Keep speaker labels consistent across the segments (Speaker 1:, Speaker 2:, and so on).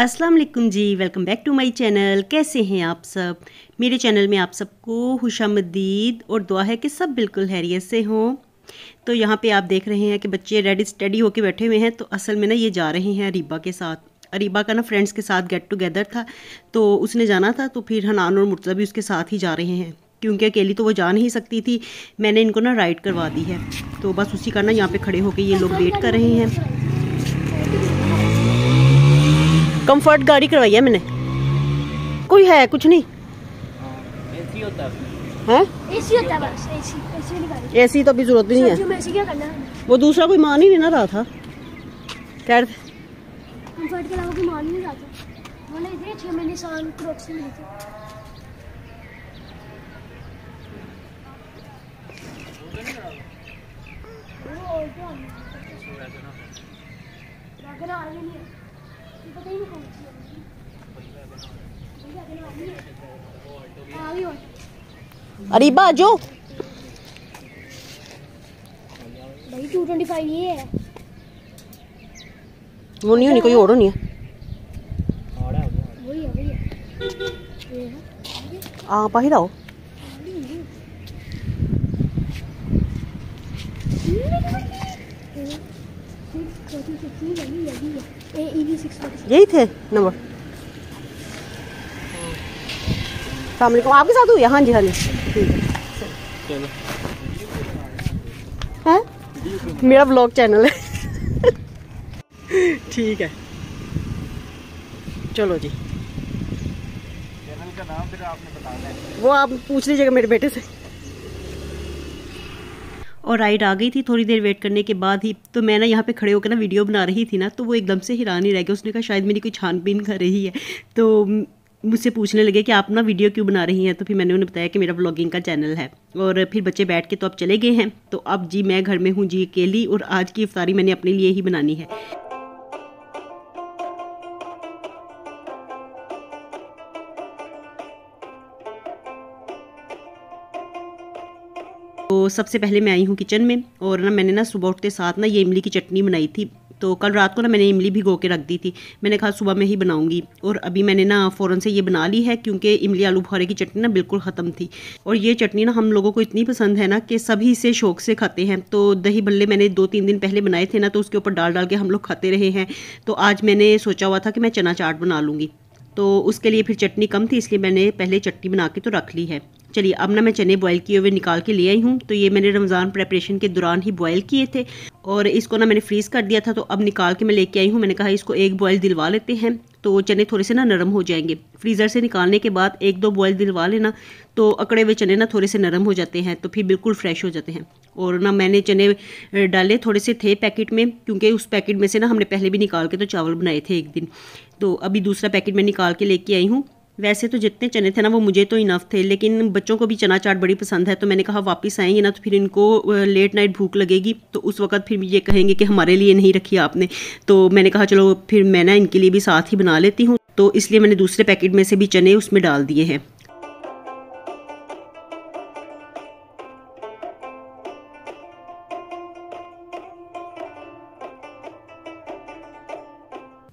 Speaker 1: अस्सलाम वालेकुम जी welcome back to my channel कैसे हैं आप सब मेरे चैनल में आप सबको खुशामदीद और दुआ है कि सब बिल्कुल हैरियत से हों तो यहाँ पे आप देख रहे हैं कि बच्चे रेडी स्टडी होके बैठे हुए हैं तो असल में ना ये जा रहे हैं अरीबा के साथ अरीबा का ना फ्रेंड्स के साथ गेट टुगेदर था तो उसने जाना था तो फिर हनान और मुर्तज़ा भी उसके साथ ही जा रहे हैं क्योंकि अकेली तो वो जा नहीं सकती थी मैंने इनको ना राइड करवा दी है तो बस उसी का ना यहाँ पर खड़े होकर ये लोग वेट कर रहे हैं कंफर्ट गाड़ी करवाई है मैंने कोई है कुछ नहीं एसी होता है एसी होता है एसी तो अभी जरूरत भी नहीं है वो दूसरा कोई मान ही नहीं ना रहा था कह रहे रहा अरीबा जो भाई 225 ये है वो नहीं होनी कोई और होनी है हाँ पाही लाओ Thank you. E यही थे नंबर सलामकुम आपके साथ हुई हाँ जी हाँ जी ठीक है मेरा ब्लॉग चैनल है ठीक है चलो जी चैनल का नाम फिर आपने बता दें वो आप पूछ लीजिएगा मेरे बेटे से और राइड आ गई थी थोड़ी देर वेट करने के बाद ही तो मैं ना यहाँ पे खड़े होकर ना वीडियो बना रही थी ना तो वो एकदम से हैरान ही रह गया उसने कहा शायद मेरी कोई छानबीन कर रही है तो मुझसे पूछने लगे कि आप ना वीडियो क्यों बना रही हैं तो फिर मैंने उन्हें बताया कि मेरा व्लॉगिंग का चैनल है और फिर बच्चे बैठ के तो अब चले गए हैं तो अब जी मैं घर में हूँ जी अकेली और आज की इफ्तारी मैंने अपने लिए ही बनानी है तो सबसे पहले मैं आई हूँ किचन में और ना मैंने ना सुबह उठते साथ ना ये इमली की चटनी बनाई थी तो कल रात को ना मैंने इमली भिगो के रख दी थी मैंने कहा सुबह में ही बनाऊंगी और अभी मैंने ना फ़ौरन से ये बना ली है क्योंकि इमली आलू बुखारे की चटनी ना बिल्कुल ख़त्म थी और ये चटनी ना हम लोगों को इतनी पसंद है ना कि सभी इसे शौक से खाते हैं तो दही बल्ले मैंने दो तीन दिन पहले बनाए थे ना तो उसके ऊपर डाल डाल के हम लोग खाते रहे हैं तो आज मैंने सोचा हुआ था कि मैं चना चाट बना लूँगी तो उसके लिए फिर चटनी कम थी इसलिए मैंने पहले चटनी बना के तो रख ली है चलिए अब ना मैं चने बॉयल किए हुए निकाल के ले आई हूँ तो ये मैंने रमज़ान प्रेपरेशन के दौरान ही बॉयल किए थे और इसको ना मैंने फ्रीज़ कर दिया था तो अब निकाल के मैं लेके आई हूँ मैंने कहा इसको एक बॉयल दिलवा लेते हैं तो चने थोड़े से ना नरम हो जाएंगे फ्रीज़र से निकालने के बाद एक दो बॉयल दिलवा लेना तो अकड़े हुए चने ना थोड़े से नरम हो जाते हैं तो फिर बिल्कुल फ्रेश हो जाते हैं और ना मैंने चने डाले थोड़े से थे पैकेट में क्योंकि उस पैकेट में से ना हमने पहले भी निकाल के तो चावल बनाए थे एक दिन तो अभी दूसरा पैकेट मैं निकाल के लेके आई हूँ वैसे तो जितने चने थे ना वो मुझे तो इनफ थे लेकिन बच्चों को भी चना चाट बड़ी पसंद है तो मैंने कहा वापस आएंगे ना तो फिर इनको लेट नाइट भूख लगेगी तो उस वक्त फिर ये कहेंगे कि हमारे लिए नहीं रखी आपने तो मैंने कहा चलो फिर मैं ना इनके लिए भी साथ ही बना लेती हूँ तो इसलिए मैंने दूसरे पैकेट में से भी चने उसमें डाल दिए हैं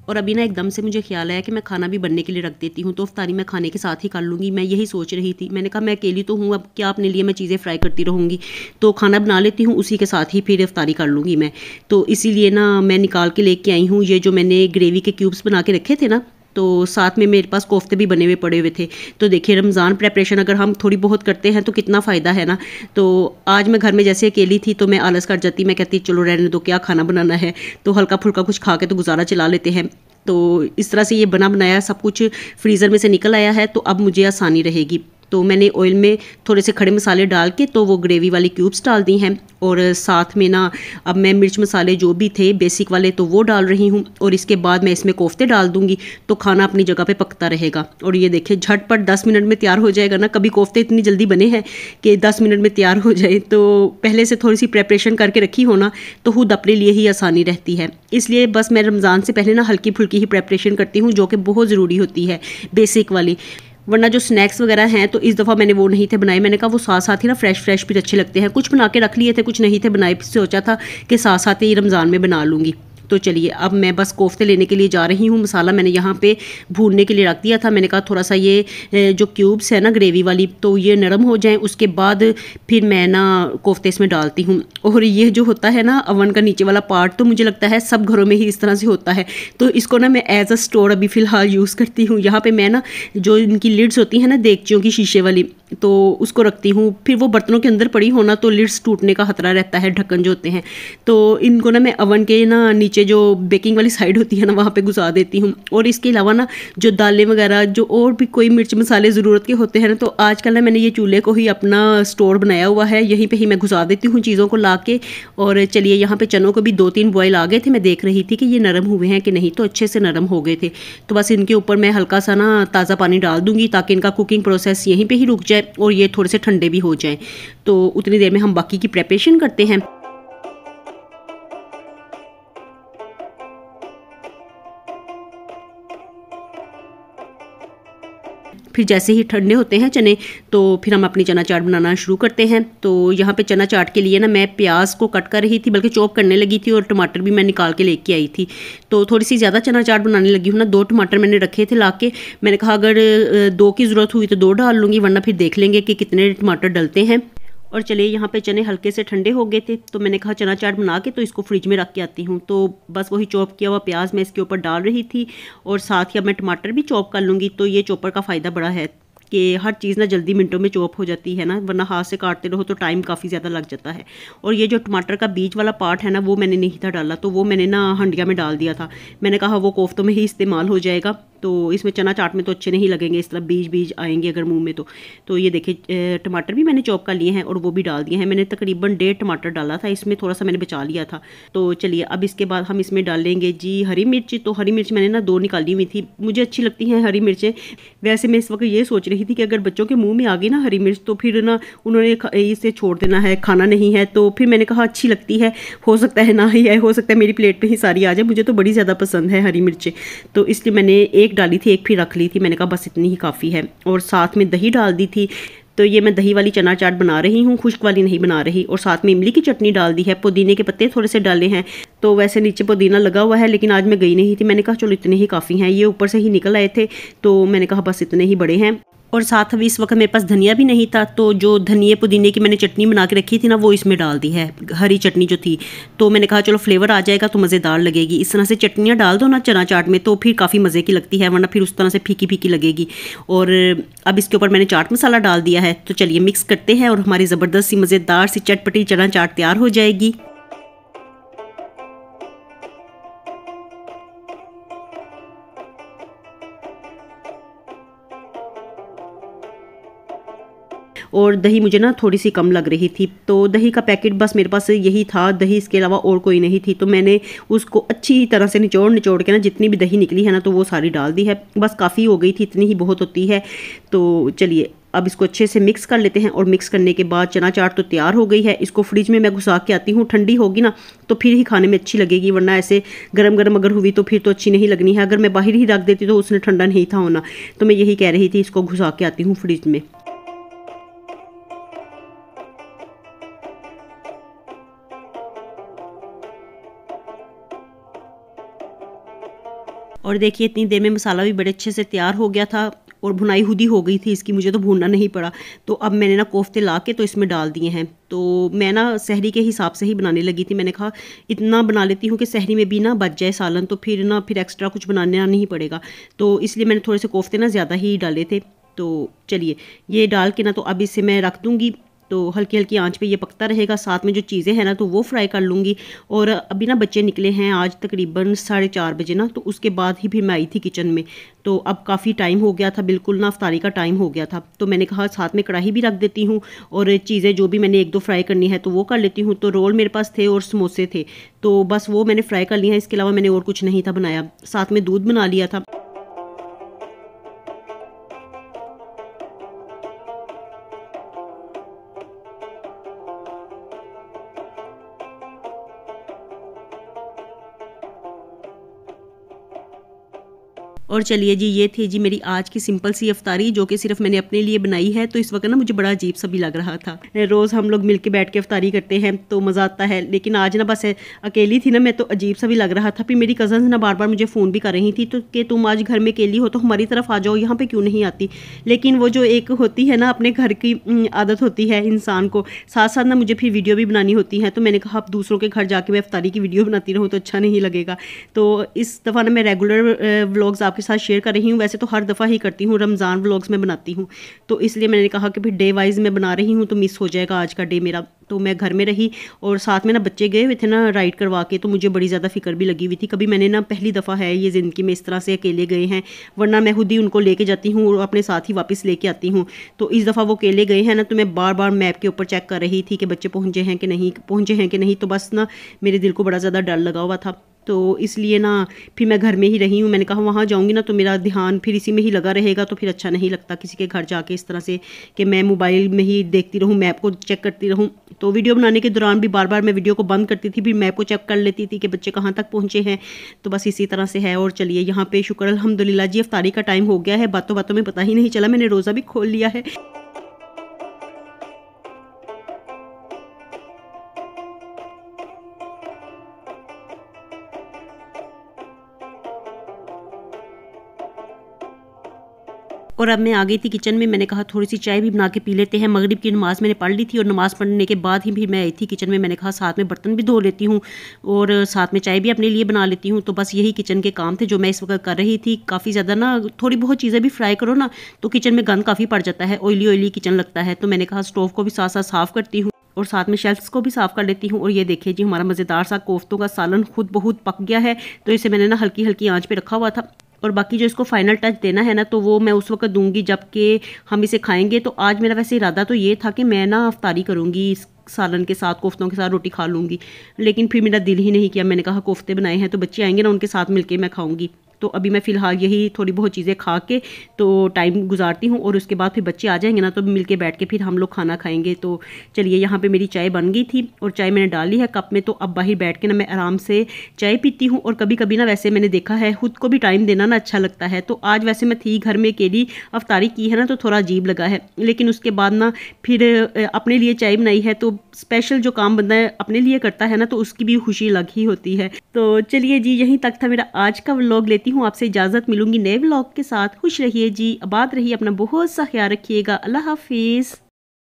Speaker 1: और अभी ना एकदम से मुझे ख्याल आया कि मैं खाना भी बनने के लिए रख देती हूँ तो अफ्तारी मैं खाने के साथ ही कर लूँगी मैं यही सोच रही थी मैंने कहा मैं अकेली तो हूँ अब क्या अपने लिए मैं चीज़ें फ्राई करती रहूँगी तो खाना बना लेती हूँ उसी के साथ ही फिर अफ्तारी कर लूँगी मैं तो इसीलिए ना मैं निकाल के लेके आई हूँ ये जो मैंने ग्रेवी के क्यूब्स बना के रखे थे ना तो साथ में मेरे पास कोफ्ते भी बने हुए पड़े हुए थे तो देखिए रमज़ान प्रेपरेशन अगर हम थोड़ी बहुत करते हैं तो कितना फ़ायदा है ना तो आज मैं घर में जैसे अकेली थी तो मैं आलस कर जाती मैं कहती चलो रहने दो क्या खाना बनाना है तो हल्का फुल्का कुछ खा के तो गुजारा चला लेते हैं तो इस तरह से ये बना बनाया सब कुछ फ्रीज़र में से निकल आया है तो अब मुझे आसानी रहेगी तो मैंने ऑयल में थोड़े से खड़े मसाले डाल के तो वो ग्रेवी वाली क्यूब्स डाल दी हैं और साथ में ना अब मैं मिर्च मसाले जो भी थे बेसिक वाले तो वो डाल रही हूँ और इसके बाद मैं इसमें कोफ्ते डाल दूँगी तो खाना अपनी जगह पे पकता रहेगा और ये देखिए झटपट दस मिनट में तैयार हो जाएगा ना कभी कोफ्ते इतनी जल्दी बने हैं कि दस मिनट में तैयार हो जाए तो पहले से थोड़ी सी प्रेपरेशन करके रखी हो ना तो खुद अपने लिए ही आसानी रहती है इसलिए बस मैं रमज़ान से पहले ना हल्की फुल्की ही प्रेपरेशन करती हूँ जो कि बहुत ज़रूरी होती है बेसिक वाली वरना जो स्नैक्स वगैरह हैं तो इस दफ़ा मैंने वो नहीं थे बनाए मैंने कहा वो साथ साथ ही ना फ्रेश फ्रेश भी अच्छे लगते हैं कुछ बना के रख लिए थे कुछ नहीं थे बनाए सोचा था कि साथ साथ ही रमज़ान में बना लूँगी तो चलिए अब मैं बस कोफ्ते लेने के लिए जा रही हूँ मसाला मैंने यहाँ पे भूनने के लिए रख दिया था मैंने कहा थोड़ा सा ये जो क्यूब्स है ना ग्रेवी वाली तो ये नरम हो जाएँ उसके बाद फिर मैं ना कोफ्ते इसमें डालती हूँ और ये जो होता है ना अवन का नीचे वाला पार्ट तो मुझे लगता है सब घरों में ही इस तरह से होता है तो इसको ना मैं एज अ स्टोर अभी फ़िलहाल यूज़ करती हूँ यहाँ पर मैं ना जो इनकी लिड्स होती हैं ना देगचियों की शीशे वाली तो उसको रखती हूँ फिर वो बर्तनों के अंदर पड़ी होना तो लिड्स टूटने का खतरा रहता है ढक्कन जो होते हैं तो इनको ना मैं अवन के ना नीचे जो बेकिंग वाली साइड होती है ना वहाँ पे घुसा देती हूँ और इसके अलावा ना जो दालें वगैरह जो और भी कोई मिर्च मसाले ज़रूरत के होते हैं ना तो आजकल ना मैंने ये चूल्हे को ही अपना स्टोर बनाया हुआ है यहीं पर ही मैं घुसा देती हूँ चीज़ों को ला के और चलिए यहाँ पर चनों को भी दो तीन बॉयल आ गए थे मैं देख रही थी कि ये नरम हुए हैं कि नहीं तो अच्छे से नरम हो गए थे तो बस इनके ऊपर मैं हल्का सा ना ताज़ा पानी डाल दूँगी ताकि इनका कुकिंग प्रोसेस यहीं पर ही रुक जाए जाए और ये थोड़े से ठंडे भी हो जाएँ तो उतनी देर में हम बाकी की प्रेपरेशन करते हैं फिर जैसे ही ठंडे होते हैं चने तो फिर हम अपनी चना चाट बनाना शुरू करते हैं तो यहाँ पे चना चाट के लिए ना मैं प्याज को कट कर रही थी बल्कि चॉप करने लगी थी और टमाटर भी मैं निकाल के लेके आई थी तो थोड़ी सी ज़्यादा चना चाट बनाने लगी हूँ ना दो टमाटर मैंने रखे थे ला के मैंने कहा अगर दो की ज़रूरत हुई तो दो डाल लूँगी वरना फिर देख लेंगे कि कितने टमाटर डलते हैं और चलिए यहाँ पे चने हल्के से ठंडे हो गए थे तो मैंने कहा चना चाट बना के तो इसको फ्रिज में रख के आती हूँ तो बस वही चॉप किया हुआ प्याज मैं इसके ऊपर डाल रही थी और साथ ही अब मैं टमाटर भी चॉप कर लूँगी तो ये चॉपर का फ़ायदा बड़ा है कि हर चीज़ ना जल्दी मिनटों में चॉप हो जाती है ना वरना हाथ से काटते रहो तो टाइम काफ़ी ज़्यादा लग जाता है और ये जो टमाटर का बीज वाला पार्ट है ना वो मैंने नहीं था डाला तो वो मैंने ना हंडिया में डाल दिया था मैंने कहा वो कोफ्तों में ही इस्तेमाल हो जाएगा तो इसमें चना चाट में तो अच्छे नहीं लगेंगे इस तरह बीज बीज आएंगे अगर मुंह में तो तो ये देखिए टमाटर भी मैंने चॉप कर लिए हैं और वो भी डाल दिए हैं मैंने तकरीबन डेढ़ टमाटर डाला था इसमें थोड़ा सा मैंने बचा लिया था तो चलिए अब इसके बाद हम इसमें डालेंगे जी हरी मिर्च तो हरी मिर्च मैंने ना दो निकाली हुई थी मुझे अच्छी लगती हैं हरी मिर्चें वैसे मैं इस वक्त ये सोच रही थी कि अगर बच्चों के मुँह में आ गई ना हरी मिर्च तो फिर ना उन्होंने इसे छोड़ देना है खाना नहीं है तो फिर मैंने कहा अच्छी लगती है हो सकता है ना ही है हो सकता है मेरी प्लेट पर ही सारी आ जाए मुझे तो बड़ी ज़्यादा पसंद है हरी मिर्चें तो इसलिए मैंने एक एक डाली थी एक फिर रख ली थी मैंने कहा बस इतनी ही काफ़ी है और साथ में दही डाल दी थी तो ये मैं दही वाली चना चाट बना रही हूँ खुश्क वाली नहीं बना रही और साथ में इमली की चटनी डाल दी है पुदीने के पत्ते थोड़े से डाले हैं तो वैसे नीचे पुदीना लगा हुआ है लेकिन आज मैं गई नहीं थी मैंने कहा चलो इतने ही काफ़ी हैं ये ऊपर से ही निकल आए थे तो मैंने कहा बस इतने ही बड़े हैं और साथ अभी इस वक्त मेरे पास धनिया भी नहीं था तो जो धनिए पुदीने की मैंने चटनी बना के रखी थी ना वो इसमें डाल दी है हरी चटनी जो थी तो मैंने कहा चलो फ्लेवर आ जाएगा तो मज़ेदार लगेगी इस तरह से चटनियाँ डाल दो ना चना चाट में तो फिर काफ़ी मज़े की लगती है वरना फिर उस तरह से फीकी फीकी लगेगी और अब इसके ऊपर मैंने चाट मसाला डाल दिया है तो चलिए मिक्स करते हैं और हमारी ज़बरदस्त सी मज़ेदार सी चटपटी चना चाट तैयार हो जाएगी और दही मुझे ना थोड़ी सी कम लग रही थी तो दही का पैकेट बस मेरे पास यही था दही इसके अलावा और कोई नहीं थी तो मैंने उसको अच्छी तरह से निचोड़ निचोड़ के ना जितनी भी दही निकली है ना तो वो सारी डाल दी है बस काफ़ी हो गई थी इतनी ही बहुत होती है तो चलिए अब इसको अच्छे से मिक्स कर लेते हैं और मिक्स करने के बाद चना चाट तो तैयार हो गई है इसको फ्रिज में मैं घुसा के आती हूँ ठंडी होगी ना तो फिर ही खाने में अच्छी लगेगी वरना ऐसे गरम गरम अगर हुई तो फिर तो अच्छी नहीं लगनी है अगर मैं बाहर ही रख देती तो उसने ठंडा नहीं था होना तो मैं यही कह रही थी इसको घुसा के आती हूँ फ्रिज में और देखिए इतनी देर में मसाला भी बड़े अच्छे से तैयार हो गया था और भुनाई हुदी हो गई थी इसकी मुझे तो भूनना नहीं पड़ा तो अब मैंने ना कोफ्ते ला के तो इसमें डाल दिए हैं तो मैं ना सहरी के हिसाब से ही बनाने लगी थी मैंने कहा इतना बना लेती हूँ कि सहरी में भी ना बच जाए सालन तो फिर ना फिर एक्स्ट्रा कुछ बनाना नहीं पड़ेगा तो इसलिए मैंने थोड़े से कोफ्ते ना ज़्यादा ही डाले थे तो चलिए ये डाल के ना तो अब इसे मैं रख दूँगी तो हल्की हल्की आंच पे ये पकता रहेगा साथ में जो चीज़ें हैं ना तो वो फ्राई कर लूँगी और अभी ना बच्चे निकले हैं आज तकरीबन साढ़े चार बजे ना तो उसके बाद ही फिर मैं आई थी किचन में तो अब काफ़ी टाइम हो गया था बिल्कुल ना अफ्तारी का टाइम हो गया था तो मैंने कहा साथ में कढ़ाई भी रख देती हूँ और चीज़ें जो भी मैंने एक दो फ्राई करनी है तो वो कर लेती हूँ तो रोल मेरे पास थे और समोसे थे तो बस वो मैंने फ्राई कर लिया इसके अलावा मैंने और कुछ नहीं था बनाया साथ में दूध बना लिया था और चलिए जी ये थी जी मेरी आज की सिंपल सी अफतारी जो कि सिर्फ मैंने अपने लिए बनाई है तो इस वक्त ना मुझे बड़ा अजीब सा भी लग रहा था रोज़ हम लोग मिलके बैठ के अफतारी करते हैं तो मज़ा आता है लेकिन आज ना बस अकेली थी ना मैं तो अजीब सा भी लग रहा था फिर मेरी कज़न ना बार बार मुझे फ़ोन भी कर रही थी तो कि तुम आज घर में अकेली हो तो हमारी तरफ आ जाओ यहाँ पर क्यों नहीं आती लेकिन वो जो एक होती है ना अपने घर की आदत होती है इंसान को साथ साथ ना मुझे फिर वीडियो भी बनानी होती है तो मैंने कहा आप दूसरों के घर जाके मैं अफतारी की वीडियो बनाती रहूँ तो अच्छा नहीं लगेगा तो इस दफ़ा ना मैं रेगुलर व्लॉग्स आपके साथ शेयर कर रही हूँ वैसे तो हर दफ़ा ही करती हूँ रमज़ान व्लॉग्स में बनाती हूँ तो इसलिए मैंने कहा कि भाई डे वाइज मैं बना रही हूँ तो मिस हो जाएगा आज का डे मेरा तो मैं घर में रही और साथ में ना बच्चे गए हुए थे ना राइड करवा के तो मुझे बड़ी ज़्यादा फिक्र भी लगी हुई थी कभी मैंने ना पहली दफ़ा है ये ज़िंदगी में इस तरह से अकेले गए हैं वरना मैं खुद ही उनको लेके जाती हूँ और अपने साथ ही वापस लेके आती हूँ तो इस दफ़ा वो अकेले गए हैं ना तो मैं बार बार मैप के ऊपर चेक कर रही थी कि बच्चे पहुँचे हैं कि नहीं पहुँचे हैं कि नहीं तो बस ना मेरे दिल को बड़ा ज़्यादा डर लगा हुआ था तो इसलिए ना फिर मैं घर में ही रही हूँ मैंने कहा वहाँ जाऊँगी ना तो मेरा ध्यान फिर इसी में ही लगा रहेगा तो फिर अच्छा नहीं लगता किसी के घर जाके इस तरह से कि मैं मोबाइल में ही देखती रहूँ मैप को चेक करती रहूँ तो वीडियो बनाने के दौरान भी बार बार मैं वीडियो को बंद करती थी फिर मैप को चेक कर लेती थी कि बच्चे कहाँ तक पहुँचे हैं तो बस इसी तरह से है और चलिए यहाँ पर शुक्र अलहमदिल्ला जी अफ्तारी का टाइम हो गया है बातों बातों में पता ही नहीं चला मैंने रोज़ा भी खोल लिया है और अब मैं आ गई थी किचन में मैंने कहा थोड़ी सी चाय भी बना के पी लेते हैं मगरिब की नमाज़ मैंने पढ़ ली थी और नमाज़ पढ़ने के बाद ही भी मैं आई थी किचन में मैंने कहा साथ में बर्तन भी धो लेती हूँ और साथ में चाय भी अपने लिए बना लेती हूँ तो बस यही किचन के काम थे जो मैं इस वक्त कर रही थी काफ़ी ज़्यादा ना थोड़ी बहुत चीज़ें भी फ्राई करो ना तो किचन में गंद काफ़ी पड़ जाता है ऑयली ऑयली किचन लगता है तो मैंने कहा स्टोव को भी साथ साथ साफ़ करती हूँ और साथ में शेल्फ्स को भी साफ़ कर लेती हूँ और ये देखिए जी हमारा मज़ेदार सा कोफ्तों का सालन खुद बहुत पक गया है तो इसे मैंने ना हल्की हल्की आंच पे रखा हुआ था और बाकी जो इसको फाइनल टच देना है ना तो वो मैं उस वक्त दूंगी जबकि हम इसे खाएंगे तो आज मेरा वैसे इरादा तो ये था कि मैं ना अफ्तारी करूँगी इस सालन के साथ कोफ्तों के साथ रोटी खा लूंगी लेकिन फिर मेरा दिल ही नहीं किया मैंने कहा कोफ्ते बनाए हैं तो बच्चे आएंगे ना उनके साथ मिलके मैं खाऊंगी तो अभी मैं फ़िलहाल यही थोड़ी बहुत चीज़ें खा के तो टाइम गुजारती हूँ और उसके बाद फिर बच्चे आ जाएंगे ना तो मिल के बैठ के फिर हम लोग खाना खाएँगे तो चलिए यहाँ पर मेरी चाय बन गई थी और चाय मैंने डाल ली है कप में तो अब बाहर बैठ के ना मैं आराम से चाय पीती हूँ और कभी कभी ना वैसे मैंने देखा है खुद को भी टाइम देना ना अच्छा लगता है तो आज वैसे मैं थी घर में अकेली अफतारी की है ना तो थोड़ा अजीब लगा है लेकिन उसके बाद ना फिर अपने लिए चाय बनाई है तो स्पेशल जो काम बंदा अपने लिए करता है ना तो उसकी भी खुशी अलग ही होती है तो चलिए जी यहीं तक था मेरा आज का व्लॉग लेती लेती हूँ आपसे इजाज़त मिलूंगी नए ब्लॉग के साथ खुश रहिए जी आबाद रहिए अपना बहुत सा ख्याल रखिएगा अल्लाह हाफिज़